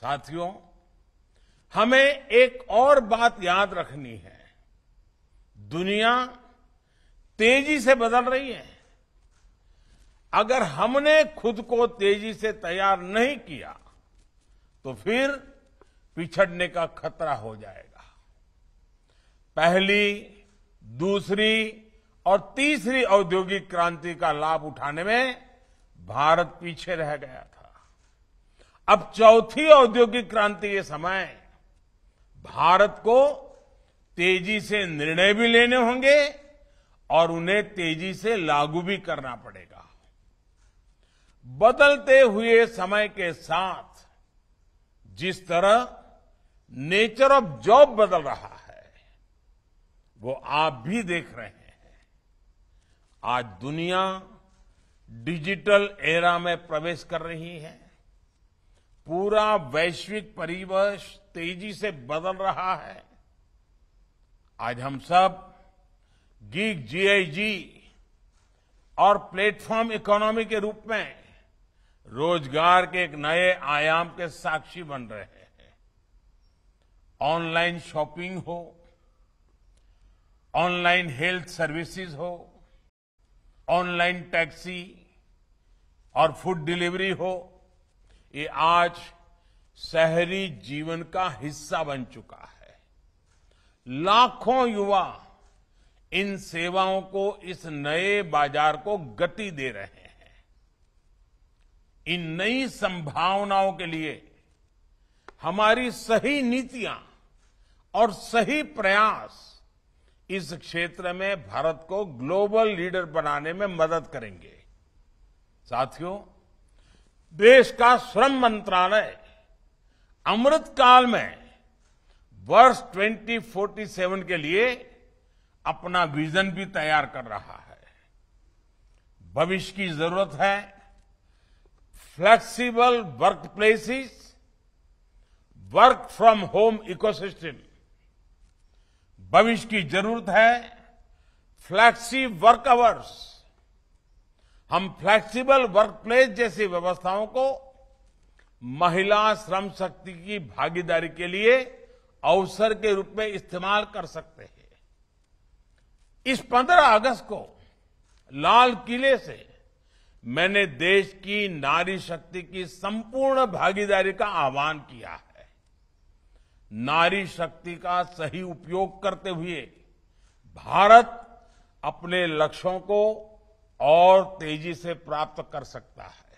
साथियों हमें एक और बात याद रखनी है दुनिया तेजी से बदल रही है अगर हमने खुद को तेजी से तैयार नहीं किया तो फिर पिछड़ने का खतरा हो जाएगा पहली दूसरी और तीसरी औद्योगिक क्रांति का लाभ उठाने में भारत पीछे रह गया था अब चौथी औद्योगिक क्रांति के समय भारत को तेजी से निर्णय भी लेने होंगे और उन्हें तेजी से लागू भी करना पड़ेगा बदलते हुए समय के साथ जिस तरह नेचर ऑफ जॉब बदल रहा है वो आप भी देख रहे हैं आज दुनिया डिजिटल एरा में प्रवेश कर रही है पूरा वैश्विक परिवेश तेजी से बदल रहा है आज हम सब गीग जीआईजी और प्लेटफॉर्म इकोनॉमी के रूप में रोजगार के एक नए आयाम के साक्षी बन रहे हैं ऑनलाइन शॉपिंग हो ऑनलाइन हेल्थ सर्विसेज हो ऑनलाइन टैक्सी और फूड डिलीवरी हो ये आज शहरी जीवन का हिस्सा बन चुका है लाखों युवा इन सेवाओं को इस नए बाजार को गति दे रहे हैं इन नई संभावनाओं के लिए हमारी सही नीतियां और सही प्रयास इस क्षेत्र में भारत को ग्लोबल लीडर बनाने में मदद करेंगे साथियों देश का श्रम मंत्रालय अमृत काल में वर्ष 2047 के लिए अपना विजन भी तैयार कर रहा है भविष्य की जरूरत है flexible work places work from home ecosystem भविष्य की जरूरत है फ्लैक्सी वर्क आवर्स हम फ्लेक्सिबल वर्क प्लेस जैसी व्यवस्थाओं को महिला श्रम शक्ति की भागीदारी के लिए अवसर के रूप में इस्तेमाल कर सकते हैं इस 15 अगस्त को लाल किले से मैंने देश की नारी शक्ति की संपूर्ण भागीदारी का आह्वान किया है नारी शक्ति का सही उपयोग करते हुए भारत अपने लक्ष्यों को और तेजी से प्राप्त कर सकता है